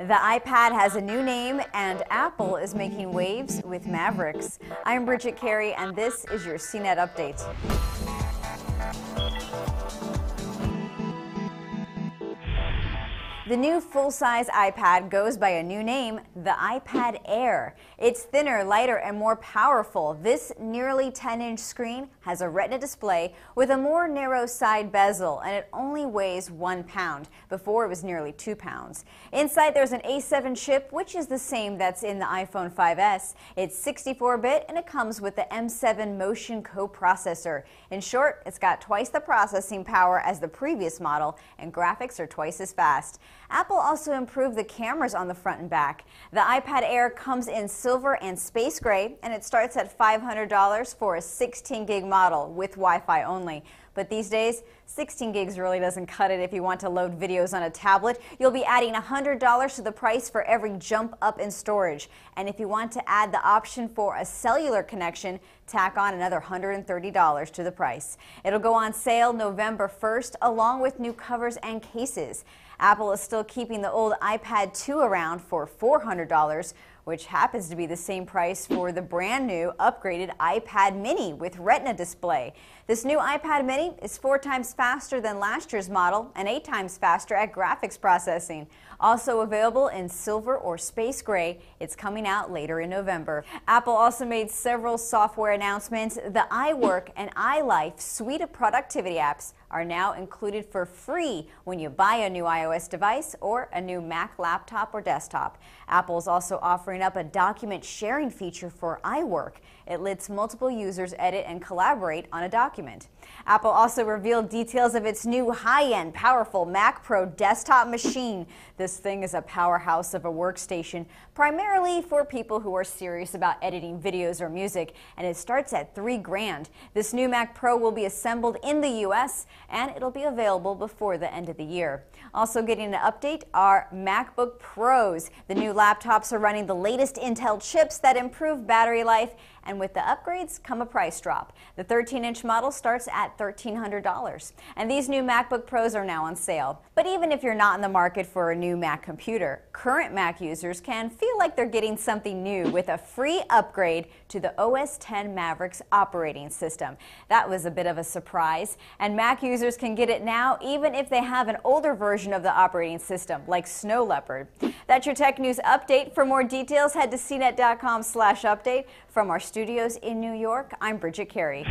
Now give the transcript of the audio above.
The iPad has a new name, and Apple is making waves with Mavericks. I'm Bridget Carey, and this is your CNET Update. The new full-size iPad goes by a new name, the iPad Air. It's thinner, lighter, and more powerful. This nearly 10-inch screen has a retina display with a more narrow side bezel, and it only weighs one pound. Before, it was nearly two pounds. Inside, there's an A7 chip, which is the same that's in the iPhone 5S. It's 64-bit, and it comes with the M7 Motion coprocessor. In short, it's got twice the processing power as the previous model, and graphics are twice as fast. Apple also improved the cameras on the front and back. The iPad Air comes in silver and space gray, and it starts at $500 for a 16 gig model with Wi Fi only. But these days, 16 gigs really doesn't cut it if you want to load videos on a tablet. You'll be adding $100 to the price for every jump up in storage. And if you want to add the option for a cellular connection, tack on another $130 to the price. It'll go on sale November 1st along with new covers and cases. Apple is still keeping the old iPad 2 around for $400, which happens to be the same price for the brand new upgraded iPad mini with Retina display. This new iPad mini is four times faster than last year's model and eight times faster at graphics processing. Also available in silver or space gray, it's coming out later in November. Apple also made several software announcements. The iWork and iLife suite of productivity apps are now included for free when you buy a new iOS device or a new Mac laptop or desktop. Apple is also offering up a document sharing feature for iWork. It lets multiple users edit and collaborate on a document. Apple also revealed details of its new high-end, powerful Mac Pro desktop machine. This thing is a powerhouse of a workstation, primarily for people who are serious about editing videos or music, and it starts at three grand. This new Mac Pro will be assembled in the U.S., and it'll be available before the end of the year. Also getting an update are MacBook Pros. The new laptops are running the latest Intel chips that improve battery life, and with the upgrades come a price drop. The 13-inch model starts at 13 $1,300. And these new MacBook Pros are now on sale. But even if you're not in the market for a new Mac computer, current Mac users can feel like they're getting something new with a free upgrade to the OS 10 Mavericks operating system. That was a bit of a surprise. And Mac users can get it now even if they have an older version of the operating system, like Snow Leopard. That's your Tech News update. For more details, head to cnet.com slash update. From our studios in New York, I'm Bridget Carey.